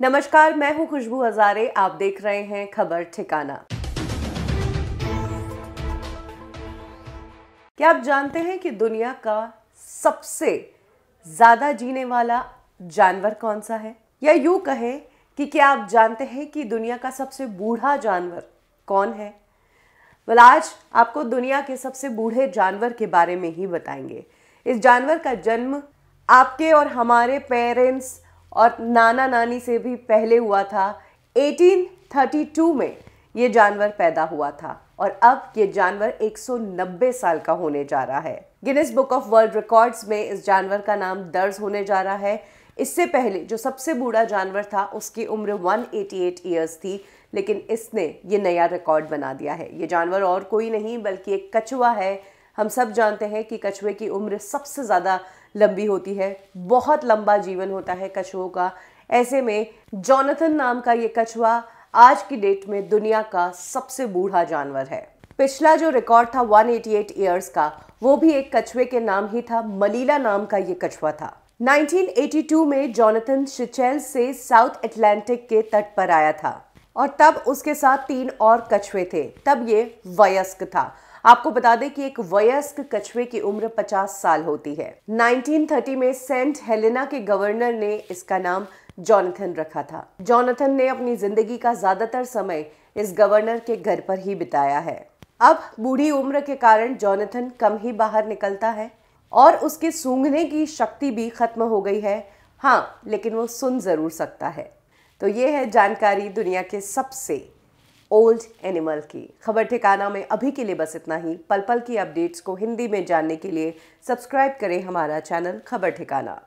नमस्कार मैं हूं खुशबू हजारे आप देख रहे हैं खबर ठिकाना क्या आप जानते हैं कि दुनिया का सबसे ज्यादा जीने वाला जानवर कौन सा है या यू कहें कि क्या आप जानते हैं कि दुनिया का सबसे बूढ़ा जानवर कौन है वाल आज आपको दुनिया के सबसे बूढ़े जानवर के बारे में ही बताएंगे इस जानवर का जन्म आपके और हमारे पेरेंट्स और नाना नानी से भी पहले हुआ था 1832 में ये जानवर पैदा हुआ था और अब ये जानवर 190 साल का होने जा रहा है Guinness book of world records में इस जानवर का नाम दर्ज होने जा रहा है इससे पहले जो सबसे बूढ़ा जानवर था उसकी उम्र 188 ईयर्स थी लेकिन इसने ये नया रिकॉर्ड बना दिया है ये जानवर और कोई नहीं बल्कि एक कछुआ है हम सब जानते हैं कि कछुए की उम्र सबसे ज़्यादा लंबी होती है बहुत लंबा जीवन होता है कछुओं का ऐसे में जॉनथन नाम का ये कछुआ आज की डेट में दुनिया का सबसे बूढ़ा जानवर है पिछला जो रिकॉर्ड था 188 एटी का वो भी एक कछुए के नाम ही था मलीला नाम का ये कछुआ था 1982 में जॉनथन शिचेल से साउथ एटलांटिक के तट पर आया था और तब उसके साथ तीन और कछुए थे तब ये वयस्क था आपको बता दें कि एक वयस्क कछुए की उम्र 50 साल होती है 1930 में सेंट हेलेना के गवर्नर ने इसका नाम जॉनथन रखा था जॉनथन ने अपनी जिंदगी का ज्यादातर समय इस गवर्नर के घर पर ही बिताया है अब बूढ़ी उम्र के कारण जॉनथन कम ही बाहर निकलता है और उसके सूंघने की शक्ति भी खत्म हो गई है हाँ लेकिन वो सुन ज़रूर सकता है तो ये है जानकारी दुनिया के सबसे ओल्ड एनिमल की खबर ठिकाना में अभी के लिए बस इतना ही पल पल की अपडेट्स को हिंदी में जानने के लिए सब्सक्राइब करें हमारा चैनल खबर ठिकाना